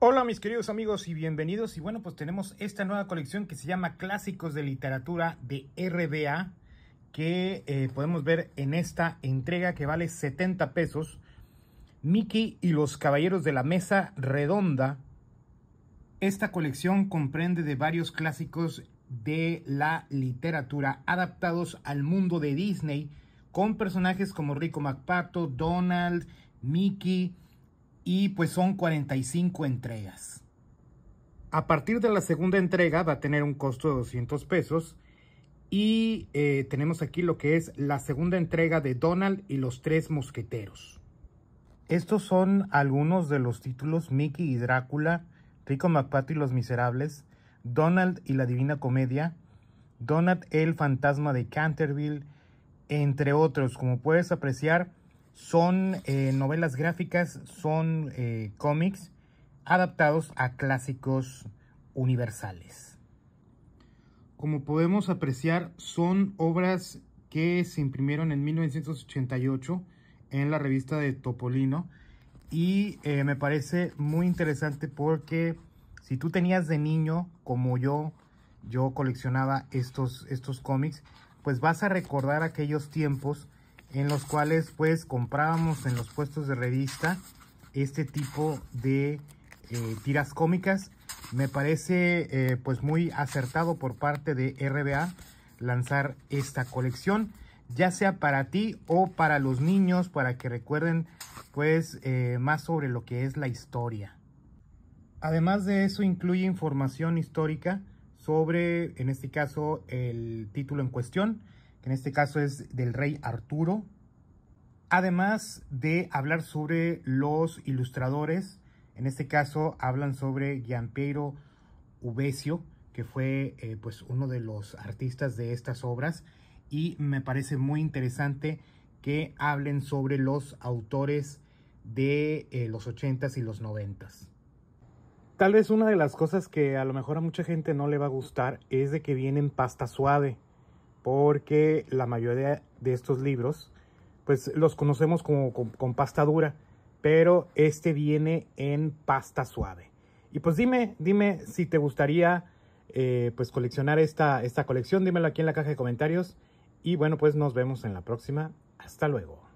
Hola mis queridos amigos y bienvenidos. Y bueno, pues tenemos esta nueva colección que se llama Clásicos de Literatura de RBA, que eh, podemos ver en esta entrega que vale 70 pesos. Mickey y los Caballeros de la Mesa Redonda. Esta colección comprende de varios clásicos de la literatura adaptados al mundo de Disney, con personajes como Rico MacPato, Donald, Mickey, y pues son 45 entregas. A partir de la segunda entrega va a tener un costo de 200 pesos y eh, tenemos aquí lo que es la segunda entrega de Donald y los tres mosqueteros. Estos son algunos de los títulos Mickey y Drácula, Rico McPato y los miserables, Donald y la divina comedia, Donald el fantasma de Canterville, entre otros. Como puedes apreciar, son eh, novelas gráficas, son eh, cómics adaptados a clásicos universales. Como podemos apreciar, son obras que se imprimieron en 1988 en la revista de Topolino y eh, me parece muy interesante porque si tú tenías de niño, como yo, yo coleccionaba estos, estos cómics, pues vas a recordar aquellos tiempos en los cuales pues comprábamos en los puestos de revista este tipo de eh, tiras cómicas. Me parece eh, pues muy acertado por parte de RBA lanzar esta colección, ya sea para ti o para los niños, para que recuerden pues eh, más sobre lo que es la historia. Además de eso incluye información histórica sobre, en este caso, el título en cuestión, en este caso es del rey Arturo, además de hablar sobre los ilustradores, en este caso hablan sobre Giampiero Ubesio, que fue eh, pues uno de los artistas de estas obras y me parece muy interesante que hablen sobre los autores de eh, los 80s y los noventas. Tal vez una de las cosas que a lo mejor a mucha gente no le va a gustar es de que vienen pasta suave porque la mayoría de estos libros, pues los conocemos como con, pasta dura, pero este viene en pasta suave. Y pues dime, dime si te gustaría eh, pues coleccionar esta, esta colección, dímelo aquí en la caja de comentarios. Y bueno, pues nos vemos en la próxima. Hasta luego.